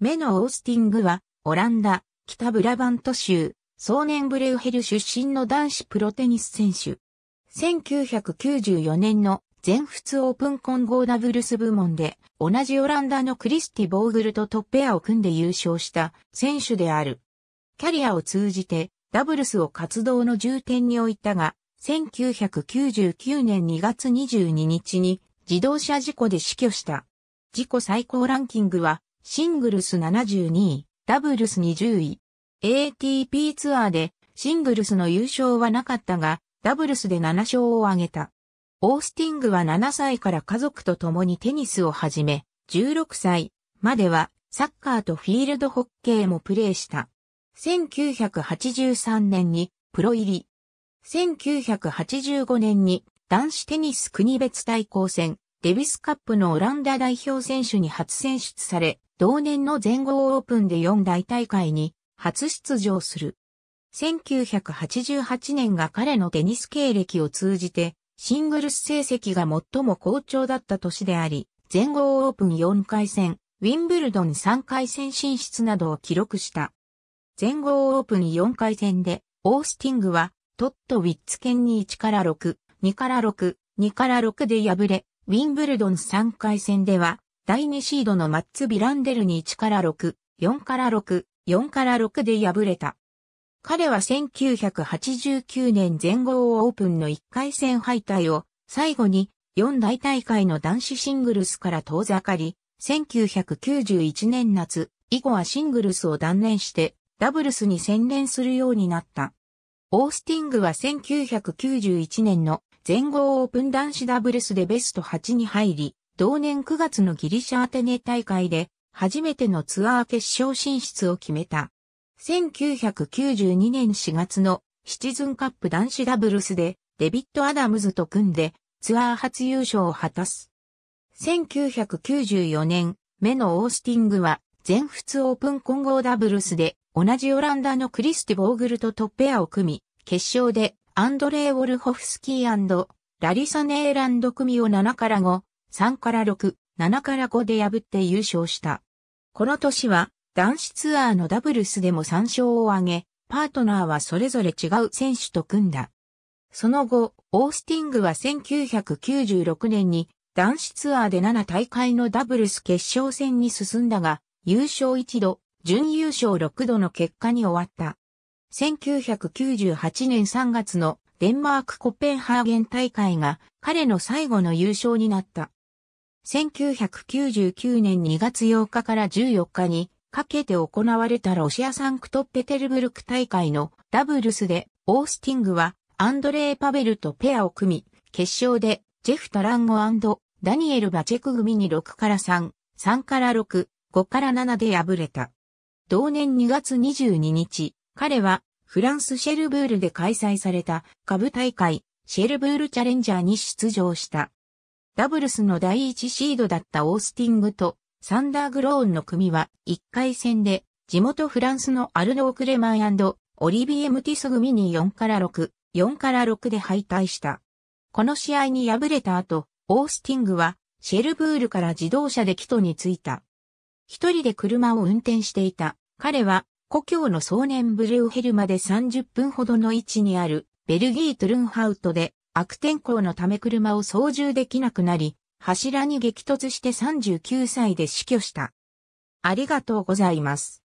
目のオースティングは、オランダ、北ブラバント州、ソーネンブレウヘル出身の男子プロテニス選手。1994年の全仏オープン混合ダブルス部門で、同じオランダのクリスティ・ボーグルとトッペアを組んで優勝した選手である。キャリアを通じて、ダブルスを活動の重点に置いたが、1999年2月22日に自動車事故で死去した。自己最高ランキングはシングルス72位、ダブルス20位。ATP ツアーでシングルスの優勝はなかったが、ダブルスで7勝を挙げた。オースティングは7歳から家族と共にテニスを始め、16歳まではサッカーとフィールドホッケーもプレーした。1983年にプロ入り。1985年に男子テニス国別対抗戦デビスカップのオランダ代表選手に初選出され、同年の全豪オープンで4大大会に初出場する。1988年が彼のテニス経歴を通じて、シングルス成績が最も好調だった年であり、全豪オープン4回戦、ウィンブルドン3回戦進出などを記録した。全豪オープン4回戦で、オースティングは、トット・ウィッツ県に1から6、2から6、2から6で敗れ、ウィンブルドン3回戦では、第2シードのマッツ・ビランデルに1から6、4から6、4から6で敗れた。彼は1989年全豪オープンの1回戦敗退を最後に4大大会の男子シングルスから遠ざかり、1991年夏以後はシングルスを断念してダブルスに専念するようになった。オースティングは1991年の全豪オープン男子ダブルスでベスト8に入り、同年9月のギリシャアテネ大会で初めてのツアー決勝進出を決めた。1992年4月のシチズンカップ男子ダブルスでデビッド・アダムズと組んでツアー初優勝を果たす。1994年、目のオースティングは全仏オープン混合ダブルスで同じオランダのクリスティ・ボーグルとトッペアを組み、決勝でアンドレイ・ウォルホフスキーラリサ・ネーランド組を7から5、3から6、7から5で破って優勝した。この年は男子ツアーのダブルスでも3勝を挙げ、パートナーはそれぞれ違う選手と組んだ。その後、オースティングは1996年に男子ツアーで7大会のダブルス決勝戦に進んだが、優勝1度、準優勝6度の結果に終わった。1998年3月のデンマークコペンハーゲン大会が彼の最後の優勝になった。1999年2月8日から14日にかけて行われたロシアサンクトペテルブルク大会のダブルスでオースティングはアンドレイ・パベルとペアを組み、決勝でジェフ・タランゴダニエル・バチェク組に6から3、3から6、5から7で敗れた。同年2月22日、彼はフランスシェルブールで開催された下部大会シェルブールチャレンジャーに出場した。ダブルスの第一シードだったオースティングとサンダーグローンの組は1回戦で地元フランスのアルド・オクレマーオリビエ・ムティス組に4から6、4から6で敗退した。この試合に敗れた後、オースティングはシェルブールから自動車でキトに着いた。一人で車を運転していた。彼は故郷の壮年ブルーヘルまで30分ほどの位置にあるベルギー・トゥルンハウトで悪天候のため車を操縦できなくなり、柱に激突して39歳で死去した。ありがとうございます。